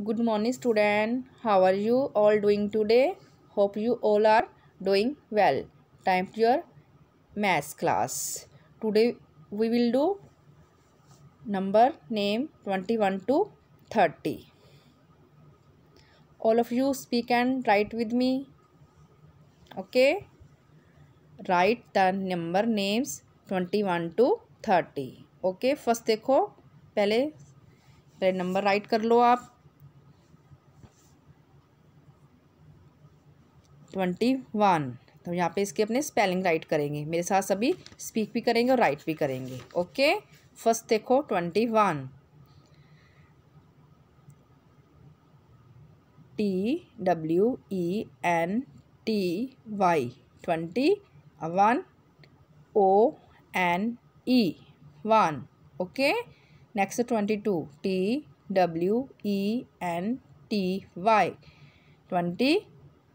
good morning student how are you all doing today hope you all are doing well time to your maths class today we will do number name twenty one to thirty all of you speak and write with me okay right the number names twenty one to thirty okay first देखो पहले पहले number right कर लो आप twenty one तो यहाँ पे इसके अपने स्पेलिंग राइट करेंगे मेरे साथ सभी स्पीक भी करेंगे और राइट भी करेंगे ओके फर्स्ट देखो twenty one T W E N T Y twenty one O N E one okay next e twenty two T W E N T Y twenty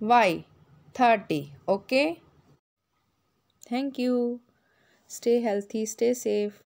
y 30 okay thank you stay healthy stay safe